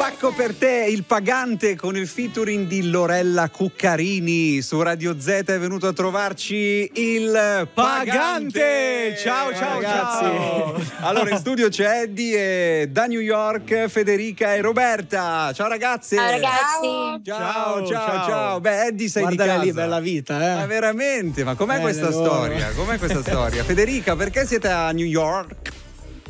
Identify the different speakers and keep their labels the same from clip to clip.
Speaker 1: Pacco per te, il pagante con il featuring di Lorella Cuccarini su Radio Z è venuto a trovarci il pagante. pagante. Ciao eh, ciao ragazzi. Ciao. Allora in studio c'è Eddie e da New York, Federica e Roberta. Ciao ragazze. Ciao ragazzi. Ciao ciao ciao. ciao. Beh Eddie sei Guarda di casa. lì bella vita, eh. Ma veramente, ma com'è Bene, questa loro. storia? Com'è questa storia? Federica, perché siete a New York?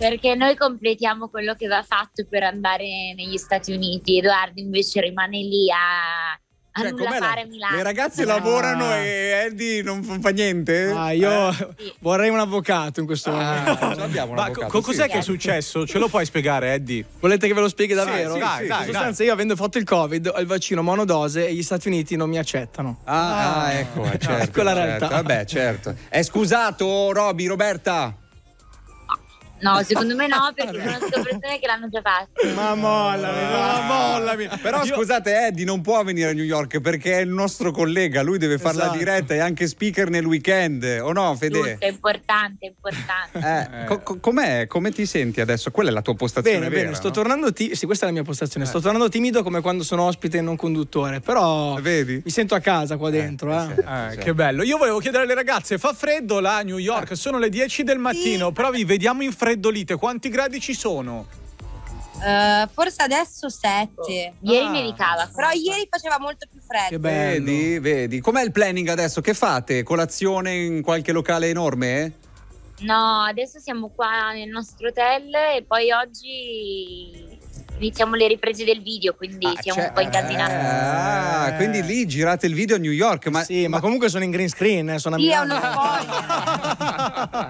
Speaker 2: Perché noi completiamo quello che va fatto per andare negli Stati Uniti, Edoardo invece rimane lì a, a cioè, nulla fare a Milano.
Speaker 1: Le ragazze no.
Speaker 3: lavorano e Eddie non fa niente? Ah, io eh, vorrei un avvocato in questo ah,
Speaker 4: momento. abbiamo un Ma avvocato, co- cos'è sì. che è successo? Ce lo puoi spiegare, Eddie? Volete che ve lo spieghi davvero? Sì, dai,
Speaker 3: dai, in sostanza, io avendo fatto il Covid ho il vaccino monodose e gli Stati Uniti non mi accettano. Ah, ah ecco, ah, certo, ecco la certo. realtà. Certo. Vabbè,
Speaker 1: certo. È scusato, Roby, Roberta?
Speaker 2: No, secondo me no, perché conosco persone che l'hanno già fatto. Ma mollami,
Speaker 1: ma ah. mollami. Però Io... scusate, Eddie non può venire a New York perché è il nostro collega, lui deve fare esatto. la diretta e anche speaker nel weekend, o no, Fede? Tutto,
Speaker 2: è importante, è importante. Eh,
Speaker 1: co- co- com'è? Come ti senti adesso? Quella è la tua postazione bene, vera, bene, sto no? tornando timido, sì, questa è la mia postazione.
Speaker 3: Eh. Sto tornando timido come quando sono ospite e non conduttore, però Vedi? mi sento a casa qua eh, dentro,
Speaker 4: eh. Certo, certo. Che bello. Io volevo chiedere alle ragazze, fa freddo là a New York, eh. sono le 10 del
Speaker 3: mattino,
Speaker 2: sì.
Speaker 4: però vi vediamo in fretta raffreddolite, quanti gradi ci sono?
Speaker 2: Uh, forse adesso 7. Ieri ah, nevicava, però ieri faceva molto più freddo.
Speaker 1: Vedi, vedi. Com'è il planning adesso? Che fate? Colazione in qualche locale enorme?
Speaker 2: No, adesso siamo qua nel nostro hotel e poi oggi iniziamo le riprese del video, quindi ah, siamo cioè, un po' incasinati. Ah,
Speaker 1: eh. quindi lì girate il video a New York. Ma,
Speaker 3: sì, ma, ma comunque sono in green screen, eh, sono a Milano. Io
Speaker 2: non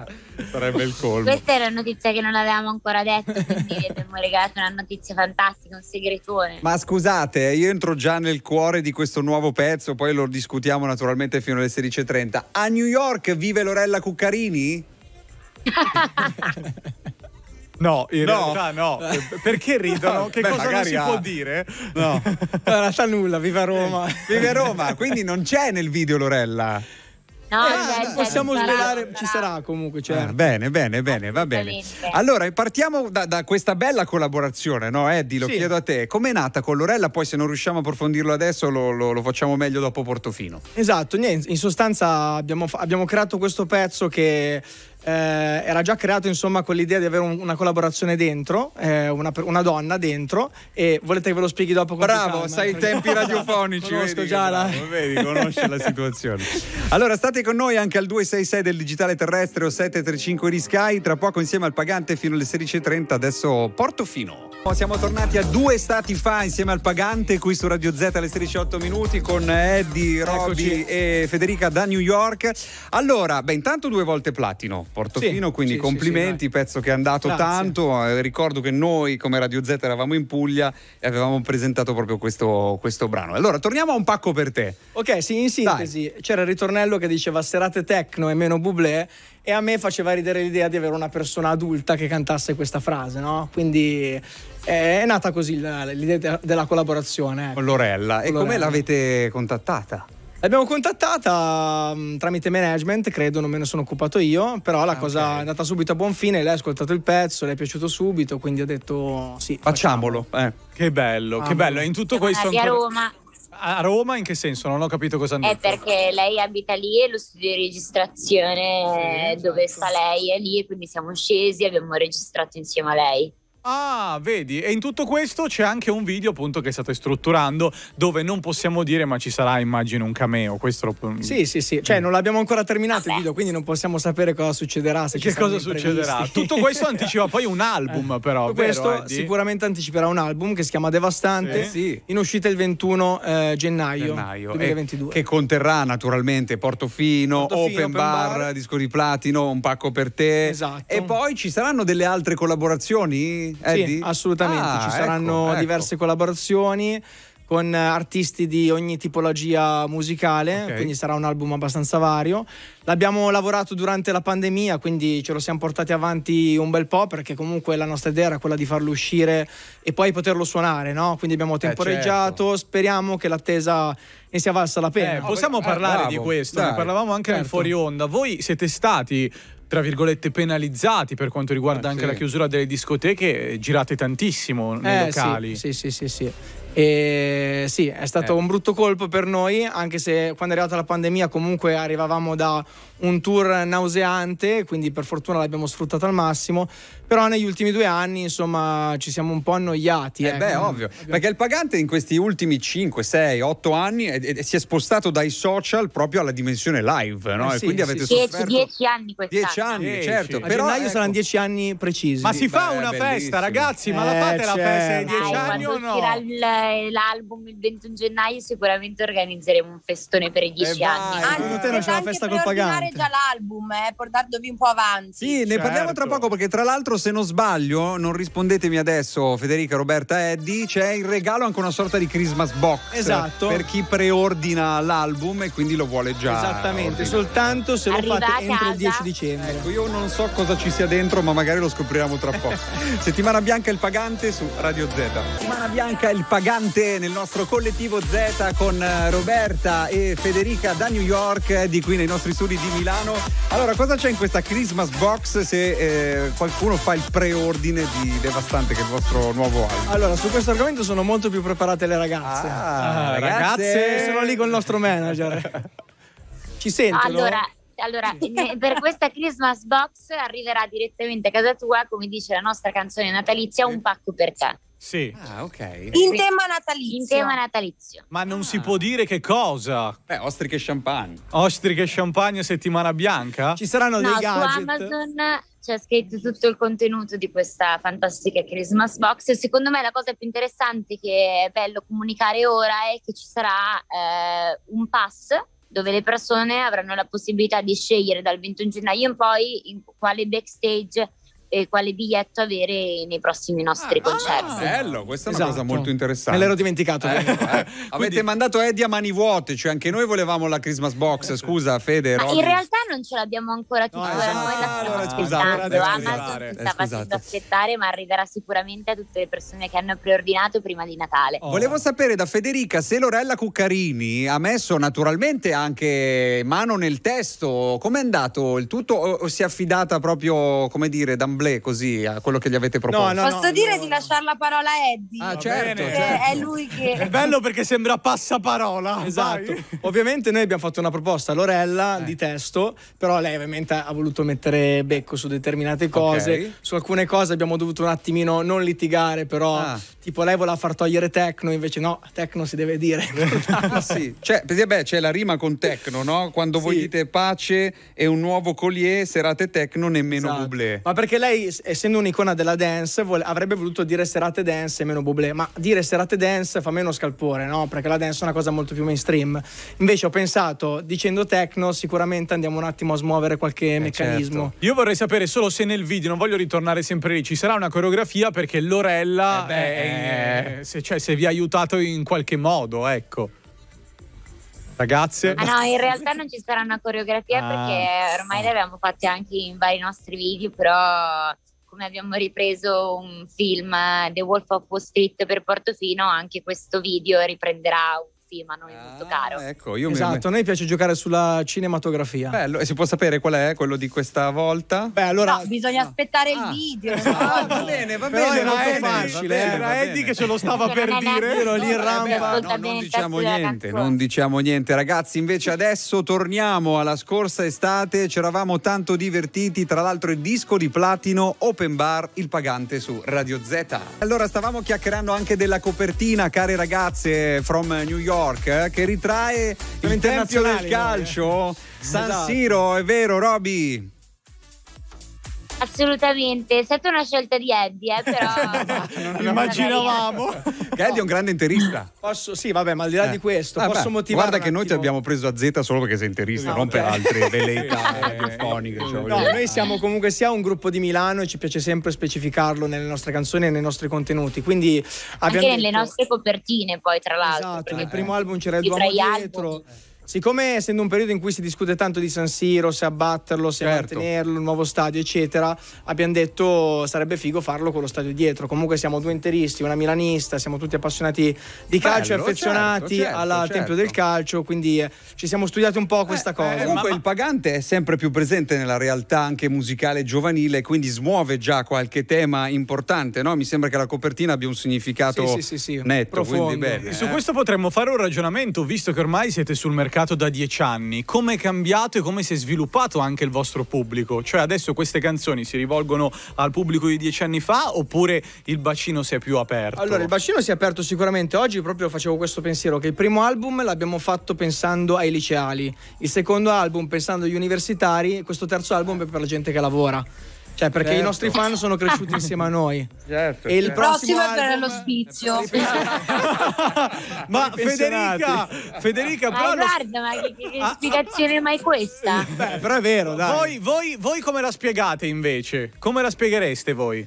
Speaker 3: Sarebbe il
Speaker 1: colpo. Questa
Speaker 2: era una notizia che non avevamo ancora detto, quindi abbiamo regalato una notizia fantastica, un segretone.
Speaker 1: Ma scusate, io entro già nel cuore di questo nuovo pezzo, poi lo discutiamo naturalmente fino alle 16.30. A New York vive Lorella Cuccarini? No, in no. realtà no. Perché ridono? No, che beh, cosa non si ha. può dire? No, non realtà nulla, viva Roma. vive Roma, quindi non c'è nel video Lorella.
Speaker 3: No, eh, possiamo svelare, ci sarà comunque. Eh, certo. Ah,
Speaker 1: bene, bene, bene, va bene. Allora, partiamo da, da questa bella collaborazione, no? Eddie, lo sì. chiedo a te. Com'è nata con Lorella? Poi se non riusciamo a approfondirlo adesso lo, lo, lo facciamo meglio dopo Portofino.
Speaker 4: Esatto,
Speaker 3: niente, in sostanza abbiamo, abbiamo creato questo pezzo che eh, era già creato insomma con l'idea di avere un, una collaborazione dentro, eh, una, una, donna dentro e volete che ve lo spieghi dopo? Bravo, sai i tempi radiofonici. Conosco vedi, già la... vedi, conosci la
Speaker 1: situazione. Allora state con noi anche al 266 del digitale terrestre o 735 di Sky, tra poco insieme al pagante fino alle 16.30, adesso Portofino. Siamo tornati a due stati fa insieme al Pagante qui su Radio Z alle 16.8 minuti con Eddie, Robby e Federica da New York. Allora, beh, intanto due volte platino Portofino, sì, quindi sì, complimenti, sì, pezzo che è andato Grazie. tanto. Eh, ricordo che noi come Radio Z eravamo in Puglia e avevamo presentato proprio questo, questo brano. Allora, torniamo a un pacco per te.
Speaker 3: Ok, sì, in sintesi Dai. c'era il ritornello che diceva serate tecno e meno bublé e a me faceva ridere l'idea di avere una persona adulta che cantasse questa frase, no? Quindi è nata così l'idea della collaborazione. Ecco. Con
Speaker 1: Lorella. Con e come l'avete contattata?
Speaker 3: L'abbiamo contattata um, tramite management, credo, non me ne sono occupato io, però la ah, cosa è andata subito a buon fine, lei ha ascoltato il pezzo, le è piaciuto subito, quindi ha detto sì.
Speaker 4: Facciamolo. Eh. Che bello,
Speaker 3: ah, che bello.
Speaker 2: In tutto questo... Ancora... A Roma.
Speaker 4: A Roma in che senso? Non ho capito cosa
Speaker 2: hanno È detto. perché lei abita lì e lo studio di registrazione sì, dove certo. sta lei è lì e quindi siamo scesi e abbiamo registrato insieme a lei.
Speaker 4: Ah, vedi, e in tutto questo c'è anche un video appunto che state strutturando dove non possiamo dire ma ci sarà immagino un cameo, questo lo... Sì,
Speaker 3: sì, sì, cioè non l'abbiamo ancora terminato il video, quindi non possiamo sapere cosa succederà. Se che cosa succederà? Tutto questo
Speaker 4: anticipa poi un album eh. però. Questo vero,
Speaker 3: sicuramente anticiperà un album che si chiama Devastante, sì. in uscita il 21 eh, gennaio, gennaio 2022. Eh, che
Speaker 1: conterrà naturalmente Portofino, Portofino open, open bar, bar, disco di platino, un pacco per te. Esatto. E poi ci saranno delle altre collaborazioni? Eddie? Eh, sì, assolutamente. Ah, Ci saranno ecco, ecco, diverse
Speaker 3: collaborazioni con artisti di ogni tipologia musicale, okay. quindi sarà un album abbastanza vario. L'abbiamo lavorato durante la pandemia, quindi ce lo siamo portati avanti un bel po', perché comunque la nostra idea era quella di farlo uscire e poi poterlo suonare, no? Quindi abbiamo eh, temporeggiato, eh, certo. speriamo che l'attesa ne sia valsa la pena. Eh, possiamo parlare eh, bravo, di questo, dai, ne parlavamo anche certo. nel fuori
Speaker 4: onda. Voi siete stati tra virgolette penalizzati per quanto riguarda ah, anche sì. la chiusura delle discoteche, eh, girate tantissimo nei eh, locali. Sì, sì, sì, sì. sì. E sì, è stato eh. un brutto colpo per noi, anche se quando è arrivata la
Speaker 3: pandemia comunque arrivavamo da un tour nauseante, quindi per fortuna l'abbiamo sfruttato al massimo, però negli ultimi due anni insomma ci siamo un po' annoiati. Eh, eh beh, ovvio,
Speaker 1: abbiamo... perché il pagante in questi ultimi 5, 6, 8 anni è, è, si è spostato dai social proprio alla dimensione live, no? Eh sì, quindi avete sì. sofferto...
Speaker 2: 10 anni quest'anno. 10 anni, dieci. certo. A però, gennaio ecco...
Speaker 1: saranno 10 anni precisi. Ma si fa beh, una bellissimo. festa ragazzi, ma eh, la fate certo. la festa certo. di 10 anni o no?
Speaker 2: L- eh, l'album il 21 gennaio sicuramente organizzeremo un festone per i 10 eh anni. Anzi, ah, tu te non c'è la festa col pagante. Assolutamente. già l'album, eh, portandovi un po' avanti. Sì, certo. ne parliamo
Speaker 1: tra poco perché tra l'altro se non sbaglio, non rispondetemi adesso Federica, Roberta, Eddie, c'è il regalo anche una sorta di Christmas box. Esatto. Per chi preordina l'album e quindi lo vuole già. Esattamente, ordinare. soltanto se Arriva lo fate entro il 10 dicembre. Ecco, io non so cosa ci sia dentro, ma magari lo scopriremo tra poco. Settimana Bianca il Pagante su Radio Z. Settimana Bianca il Pagante nel nostro collettivo Z con eh, Roberta e Federica da New York, eh, di qui nei nostri studi di Milano. Milano. Allora, cosa c'è in questa Christmas box se eh, qualcuno fa il preordine di Devastante che è il vostro nuovo album?
Speaker 3: Allora, su questo argomento sono molto più preparate le ragazze. Ah, ah ragazze. ragazze, sono lì con il nostro manager.
Speaker 1: Ci sentono? Allora
Speaker 2: allora, per questa Christmas box arriverà direttamente a casa tua, come dice la nostra canzone natalizia, un pacco per te.
Speaker 1: Sì. Ah, ok.
Speaker 2: In tema natalizio. In tema natalizio.
Speaker 4: Ma non ah. si può dire che cosa? Beh, ostriche e champagne. Ostriche e champagne settimana bianca? Ci saranno no, dei gadget. su
Speaker 2: Amazon c'è scritto tutto il contenuto di questa fantastica Christmas box. Secondo me la cosa più interessante che è bello comunicare ora è che ci sarà eh, un pass dove le persone avranno la possibilità di scegliere dal 21 gennaio in poi in quale backstage eh, quale biglietto avere nei prossimi nostri ah, ah concerti. Ah,
Speaker 1: bello, questa è una esatto. cosa molto interessante. Me l'ero dimenticato. Eh, eh. Avete mandato Eddie a mani vuote, cioè anche noi volevamo la Christmas box, eh, scusa Fede. Ma in
Speaker 2: realtà non ce l'abbiamo ancora tutta, no, esatto. noi la stiamo allora, scusate, Amazon
Speaker 1: si sta facendo esatto.
Speaker 2: aspettare, ma arriverà sicuramente a tutte le persone che hanno preordinato prima di Natale. Oh. Volevo
Speaker 1: sapere da Federica se Lorella Cuccarini ha messo naturalmente anche mano nel testo. Com'è andato il tutto o si è affidata proprio, come dire, d'amblè così a quello che gli avete proposto? No, no, Posso
Speaker 2: dire di lasciare la parola a Eddie? Ah, certo, certo, È lui che... È bello
Speaker 1: perché sembra passaparola. Esatto. Ovviamente noi abbiamo fatto una
Speaker 3: proposta a Lorella eh. di testo però lei ovviamente ha voluto mettere becco su determinate cose, okay. su alcune cose abbiamo dovuto un attimino non litigare, però... Ah tipo lei voleva far togliere Tecno, invece no, Tecno si deve dire.
Speaker 1: Ah, sì, cioè, beh, c'è la rima con Tecno, no? Quando sì. voi dite pace e un nuovo collier, serate Tecno, nemmeno esatto. Bublé. Ma
Speaker 3: perché lei, essendo un'icona della dance, vole- avrebbe voluto dire serate dance e meno Bublé, ma dire serate dance fa meno scalpore, no? Perché la dance è una cosa molto più mainstream. Invece ho pensato, dicendo Tecno, sicuramente andiamo un attimo a smuovere qualche eh, meccanismo.
Speaker 4: Certo. Io vorrei sapere solo se nel video, non voglio ritornare sempre lì, ci sarà una coreografia perché Lorella eh beh, è eh. se, cioè, se vi ha aiutato in qualche modo, ecco ragazze. Ah no, in
Speaker 2: realtà non ci sarà una coreografia ah, perché ormai sì. abbiamo fatte anche in vari nostri video, però come abbiamo ripreso un film eh, The Wolf of Wall Street per Portofino, anche questo video riprenderà un film a noi ah, molto caro. Ecco,
Speaker 1: io esatto, mi...
Speaker 3: a noi piace giocare sulla cinematografia. Bello, e si può sapere qual è quello di questa volta? Beh,
Speaker 2: allora... No, bisogna no. Ah. aspettare ah. il video. Ah, no. Ah, va bene, va bene, era molto
Speaker 4: facile. era eh, Eddie che ce lo stava per
Speaker 2: dire. Ero lì in rampa. No, non diciamo niente,
Speaker 1: non diciamo niente. Ragazzi, invece adesso torniamo alla scorsa estate, C'eravamo tanto divertiti, tra l'altro il disco di platino Open Bar, il pagante su Radio Z. Allora, stavamo chiacchierando anche della copertina, care ragazze, from New York York eh, che ritrae il, il tempio del calcio. Eh. San esatto. Siro, è vero, Roby?
Speaker 2: Assolutamente, è stata una scelta di Eddie, eh, però...
Speaker 1: Immaginavamo. Eddie è un grande interista.
Speaker 3: Posso, sì, vabbè, ma al di là eh. di questo, ah, posso motivare... Guarda che
Speaker 1: noi ti abbiamo preso a Z solo perché sei interista, no, non okay. per altre veleità eh,
Speaker 2: radiofoniche. Cioè,
Speaker 3: no, noi siamo comunque sia un gruppo di Milano e ci piace sempre specificarlo nelle nostre canzoni e nei nostri contenuti, quindi... Anche nelle
Speaker 2: nostre copertine poi, tra l'altro. Esatto, nel primo album c'era il Duomo dietro... Album
Speaker 3: siccome essendo un periodo in cui si discute tanto di San Siro, se abbatterlo, se certo. mantenerlo, il nuovo stadio, eccetera, abbiamo detto sarebbe figo farlo con lo stadio dietro. Comunque siamo due interisti, una milanista, siamo tutti
Speaker 1: appassionati
Speaker 3: di calcio, e certo, affezionati certo, certo, al Tempio del Calcio, quindi eh, ci siamo studiati un po' eh, questa eh, cosa. Eh, comunque
Speaker 1: ma, il pagante è sempre più presente nella realtà anche musicale giovanile, quindi smuove già qualche tema importante, no? Mi sembra che la copertina abbia un significato sì, sì, sì, netto, Profondo. quindi bene. Su eh? questo
Speaker 4: potremmo fare un ragionamento, visto che ormai siete sul mercato mercato da dieci anni, come è cambiato e come si è sviluppato anche il vostro pubblico? Cioè adesso queste canzoni si rivolgono al pubblico di dieci anni fa oppure il bacino si è più aperto? Allora, il bacino si è aperto
Speaker 3: sicuramente. Oggi proprio facevo questo pensiero che il primo album l'abbiamo fatto pensando ai liceali, il secondo album pensando agli universitari, questo terzo album è per la gente che lavora. Cioè, perché certo. i nostri fan sono cresciuti insieme a noi. Certo, e il certo. prossimo, prossimo è per
Speaker 2: l'ospizio.
Speaker 4: ma Federica, Federica
Speaker 3: ma però guarda,
Speaker 2: lo... ma che, che, che ah, ah. spiegazione mai questa?
Speaker 4: Beh, però è vero, dai. Voi, voi, voi come la spiegate invece? Come la spieghereste voi?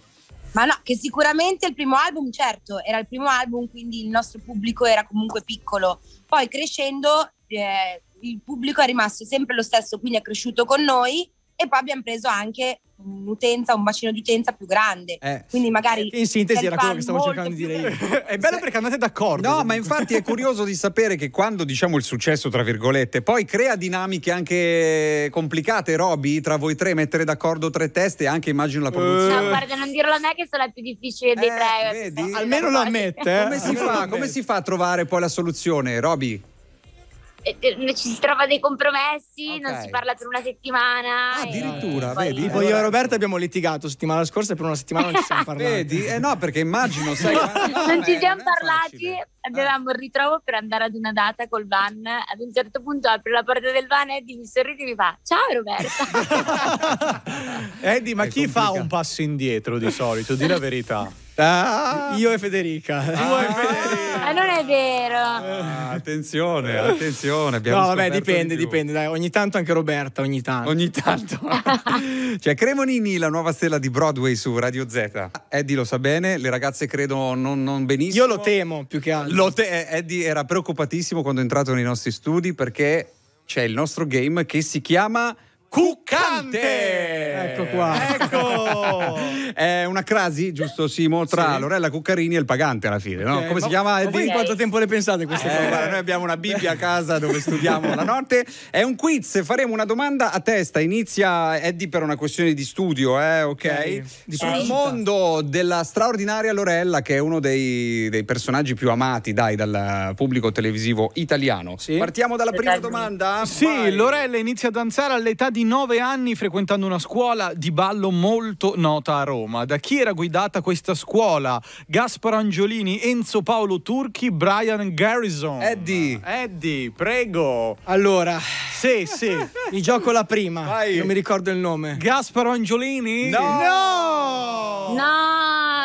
Speaker 2: Ma no, che sicuramente il primo album, certo, era il primo album, quindi il nostro pubblico era comunque piccolo. Poi crescendo eh, il pubblico è rimasto sempre lo stesso, quindi è cresciuto con noi e poi abbiamo preso anche un'utenza, un bacino di utenza più grande. Eh. Quindi magari. Eh, in sintesi era quello che stavo cercando
Speaker 3: di dire
Speaker 1: io.
Speaker 2: è bello perché andate
Speaker 1: d'accordo. No, ma infatti è curioso di sapere che quando diciamo il successo, tra virgolette, poi crea dinamiche anche complicate, Roby, tra voi tre, mettere d'accordo tre teste e anche immagino la eh. produzione. No, guarda,
Speaker 2: non dirlo a me che sono la più difficile dei eh, tre. Vedi? Almeno lo ammette. Eh? Come, si
Speaker 1: fa, come si fa a trovare poi la soluzione, Roby?
Speaker 2: Eh, eh, ci si trova dei compromessi, okay. non si parla per una settimana. Ah, addirittura,
Speaker 1: e... vedi. Tipo io e Roberta abbiamo litigato
Speaker 3: settimana scorsa e per una settimana non ci siamo parlati. vedi? Eh no, perché immagino, sai.
Speaker 2: non ci siamo non parlati, eh. avevamo il ritrovo per andare ad una data col van. Ad un certo punto apre la porta del van e Eddie mi sorride e mi fa "Ciao Roberta".
Speaker 4: Eddie, ma È chi complica. fa un passo indietro di solito? Di la verità. Ah, io e Federica. Ah,
Speaker 2: e Federica. Ah, non è vero. Ah,
Speaker 1: attenzione, eh. attenzione. no, vabbè, dipende, di dipende. Dai, ogni tanto anche Roberta, ogni tanto. Ogni tanto. cioè, Cremonini, la nuova stella di Broadway su Radio Z. Eddie lo sa bene, le ragazze credono non, non benissimo. Io lo temo, più che altro. Eh, Eddie era preoccupatissimo quando è entrato nei nostri studi perché c'è il nostro game che si chiama... Cuccante! Ecco qua. Ecco! È una crasi, giusto Simo, tra sì. Lorella Cuccarini e il pagante alla fine, no? Okay. Come si chiama? Ma voi in quanto tempo le pensate queste eh, cose? Noi abbiamo una Bibbia a casa dove studiamo la notte. È un quiz, faremo una domanda a testa. Inizia Eddie per una questione di studio, eh, ok? okay. Di Sul sì. mondo della straordinaria Lorella, che è uno dei, dei personaggi più amati, dai, dal pubblico televisivo italiano. Sì. Partiamo dalla prima domanda. Sì, Vai.
Speaker 4: Lorella inizia a danzare all'età di nove anni frequentando una scuola di ballo molto nota a Roma. Da chi era guidata questa scuola? Gasparo Angiolini, Enzo Paolo Turchi, Brian Garrison. Eddie. Eddie, prego. Allora. Sì, sì. Mi gioco la prima. Vai. Non mi ricordo il nome. Gasparo Angiolini?
Speaker 3: No!
Speaker 2: No! no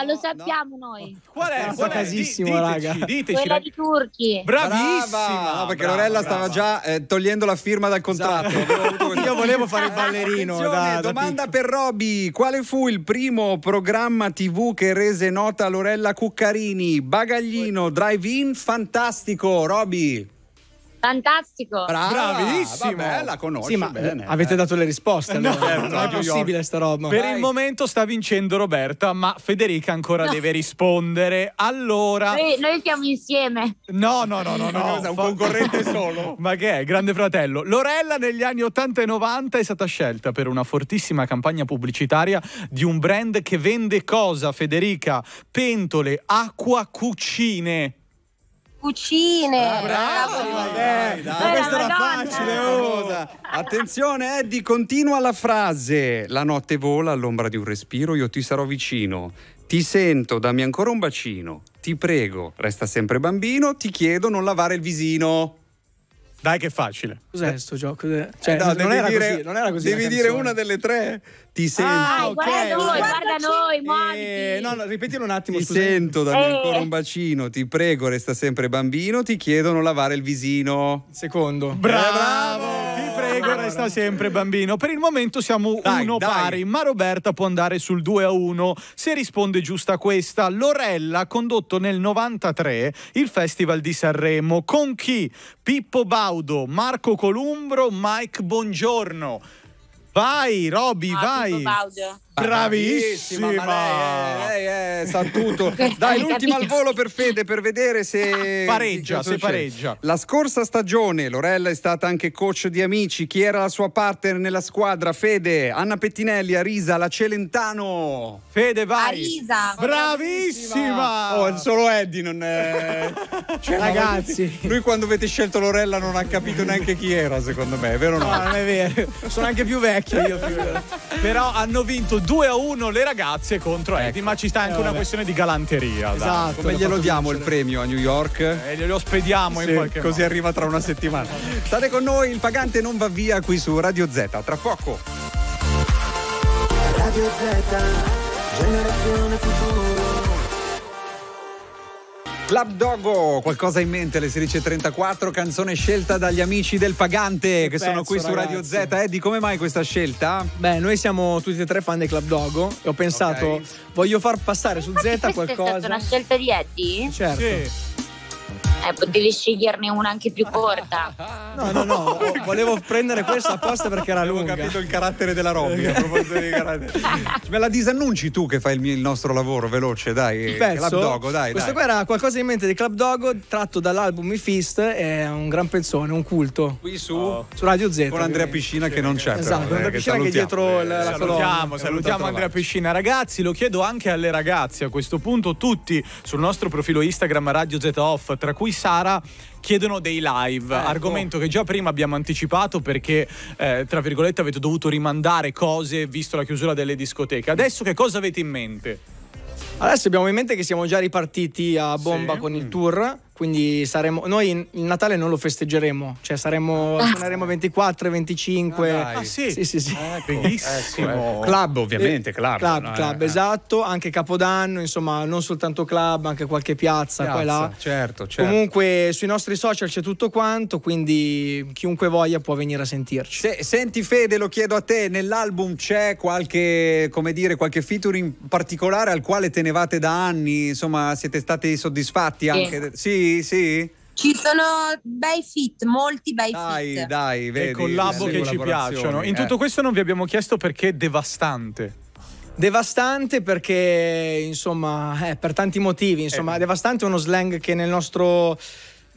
Speaker 2: lo sappiamo no. noi. Qual è?
Speaker 3: Qual è? Casissimo, D- raga.
Speaker 2: Diteci, Quella di Turchi. Bravissima.
Speaker 1: No, perché brava, Lorella brava. stava già eh, togliendo la firma dal esatto. contratto.
Speaker 3: Esatto. Io volevo fare il ballerino.
Speaker 1: da domanda da per Roby. Quale fu il primo programma TV che rese nota Lorella Cuccarini? Bagaglino, drive-in, fantastico. Roby.
Speaker 2: Fantastico. Brava, Bravissimo. Vabbè, la conosci
Speaker 1: sì, ma bene. Eh. Avete dato le risposte. Allora. No, non è possibile sta roba. Per Vai. il momento sta
Speaker 4: vincendo Roberta, ma Federica ancora no. deve rispondere. Allora...
Speaker 2: Noi, noi, siamo insieme. No, no, no, no. no. Cosa, un concorrente solo.
Speaker 4: ma che è? Grande fratello. Lorella negli anni 80 e 90 è stata scelta per una fortissima campagna pubblicitaria di un brand che vende cosa, Federica? Pentole, acqua, cucine
Speaker 3: cucine. Ah, bravo, eh, ma questa era facile,
Speaker 1: Rosa. Attenzione, Eddie, continua la frase. La notte vola all'ombra di un respiro, io ti sarò vicino. Ti sento, dammi ancora un bacino. Ti prego, resta sempre bambino, ti chiedo non lavare il visino. Dai che facile.
Speaker 3: Cos'è questo eh. gioco?
Speaker 1: Cioè, eh no, non, era dire, così, non, era così, Devi dire una delle tre. Ti ah, sento. Ah, okay, noi, guarda, guarda noi, Eh, no, no, ripetilo un attimo. Ti scusami. sento, dammi eh. ancora un bacino. Ti prego, resta sempre bambino. Ti chiedono lavare il visino. Secondo. Bravo. Bravo!
Speaker 4: resta sempre bambino. Per il momento siamo dai, uno dai. pari, ma Roberta può andare sul 2 a 1 se risponde giusta questa. Lorella ha condotto nel 93 il Festival di Sanremo con chi? Pippo Baudo, Marco Columbro, Mike Bongiorno. Vai Roby, ah, vai. Pippo
Speaker 2: Baudo. Bravissima! Bravissima ma
Speaker 1: lei, è, eh, lei eh, Dai, l'ultima al volo per Fede per vedere se pareggia, se pareggia. La scorsa stagione Lorella è stata anche coach di amici. Chi era la sua partner nella squadra? Fede, Anna Pettinelli, Arisa, la Celentano. Fede, vai! Arisa! Bravissima! Oh, solo Eddie non è... Cioè, Ragazzi... Lui quando avete scelto Lorella non ha capito neanche chi era, secondo me, è vero o no? No, non è vero. Sono anche più vecchio io. Più... Però hanno vinto 2 a 1 le
Speaker 4: ragazze contro ecco. Eddie, ma ci sta anche eh, una questione di galanteria. Esatto. Come glielo diamo
Speaker 1: vincere. il premio a New York? Eh, glielo spediamo sì, in qualche Così modo. arriva tra una settimana. State con noi, il pagante non va via qui su Radio Z. Tra poco.
Speaker 4: Radio Z,
Speaker 2: generazione futura.
Speaker 1: Club Dogo, qualcosa in mente alle 16.34, canzone scelta dagli amici del Pagante che, che sono qui
Speaker 3: ragazzi. su Radio Z.
Speaker 1: Eddie, come mai questa scelta?
Speaker 3: Beh, noi siamo tutti e tre fan dei Club Dogo e ho pensato, okay. voglio far passare su Z qualcosa. È stata una
Speaker 2: scelta di Eddie? Certo. Sì. Eh, potevi sceglierne una anche più corta. No, no, no,
Speaker 1: volevo prendere questa apposta perché era lunga. Avevo capito il carattere della Robby. Eh. Me la disannunci tu che fai il, mio, il nostro lavoro veloce, dai. Eh, pezzo, Club Dogo, dai. Questo dai.
Speaker 3: qua era qualcosa in mente di Club Dogo tratto dall'album Mi Fist, è un gran pezzone, un culto. Qui su, oh. su Radio Z. Con Andrea
Speaker 1: Piscina che non c'è. Esatto, però, eh, Andrea Piscina che, che dietro eh, la, colonna. Salutiamo, salutiamo Andrea Piscina.
Speaker 4: Ragazzi, lo chiedo anche alle ragazze a questo punto, tutti sul nostro profilo Instagram Radio Z Off, tra cui lui Sara chiedono dei live, eh, argomento che già prima abbiamo anticipato perché eh, tra virgolette avete dovuto rimandare cose visto la chiusura delle discoteche. Adesso che cosa avete in mente?
Speaker 3: Adesso abbiamo in mente che siamo già ripartiti a bomba sì. con il mm. tour, quindi saremo, noi il Natale non lo festeggeremo, cioè saremo, ah. suoneremo 24, 25. Ah, ah sì. sì, sì, sì. Ecco, ecco Bellissimo. Ecco, ecco. club ovviamente, eh, club. Club, no? Eh, club, eh, esatto, anche Capodanno, insomma, non soltanto club, anche qualche piazza, piazza qua e là.
Speaker 1: Certo, certo.
Speaker 3: Comunque sui nostri social c'è tutto quanto, quindi chiunque voglia può venire a
Speaker 1: sentirci. Se, senti Fede, lo chiedo a te, nell'album c'è qualche, come dire, qualche featuring particolare al quale te ne tenevate da anni, insomma siete stati soddisfatti anche? Sì, sì? sì? Ci sono bei fit, molti bei dai, fit. Dai, dai, vedi. E
Speaker 4: l'abbo che ci piacciono. In eh. tutto questo non vi abbiamo chiesto perché è devastante. Devastante
Speaker 3: perché, insomma, eh, per tanti motivi, insomma, eh. devastante è uno slang che nel nostro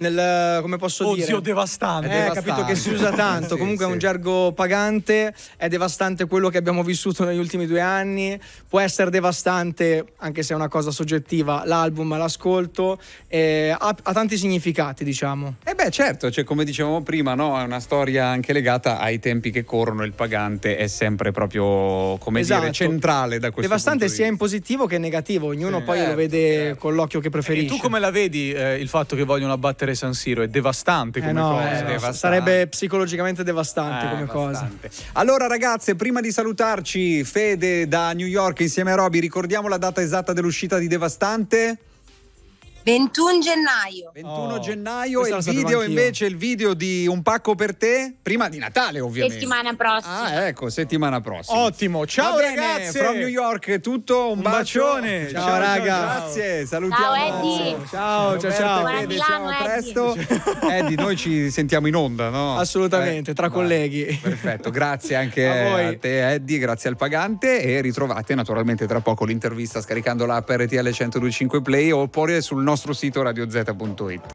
Speaker 3: nel, come posso Ozio dire? Ozio devastante. Eh, devastante. capito che si usa tanto, sì, comunque sì. è un gergo pagante, è devastante quello che abbiamo vissuto negli ultimi due anni, può essere devastante, anche se è una cosa soggettiva, l'album, l'ascolto, eh, ha, ha, tanti significati diciamo.
Speaker 1: E eh beh certo, cioè, come dicevamo prima, no? è una storia anche legata ai tempi che corrono, il pagante è sempre proprio, come esatto. dire, centrale da questo Devastante
Speaker 3: sia in positivo che in negativo, ognuno sì, poi certo, lo vede certo. con l'occhio che preferisce. E tu
Speaker 1: come la vedi eh, il
Speaker 4: fatto che vogliono abbattere vincere San Siro, è devastante eh come eh no, cosa. Eh, devastante. Sarebbe
Speaker 1: psicologicamente devastante eh, come devastante. cosa. Allora ragazze, prima di salutarci, Fede da New York insieme a Roby, ricordiamo la data esatta dell'uscita di Devastante?
Speaker 2: 21 gennaio.
Speaker 1: 21 oh, gennaio e il video invece, il video di Un pacco per te, prima di Natale ovviamente.
Speaker 2: Settimana prossima.
Speaker 1: Ah ecco, settimana prossima. Ottimo, ciao bene, ragazzi. From New York è tutto, un, un bacione. Ciao, ciao raga. Grazie, salutiamo. Ciao Eddie. Ciao, ciao, ciao. Buona Fede, Milano, ciao, presto. Eddie. noi ci sentiamo in onda, no? Assolutamente, eh, tra vai. colleghi. Perfetto, grazie anche a, a, te Eddie, grazie al pagante e ritrovate naturalmente tra poco l'intervista scaricando l'app RTL 1025 Play oppure sul nostro nostro sito radioz.it.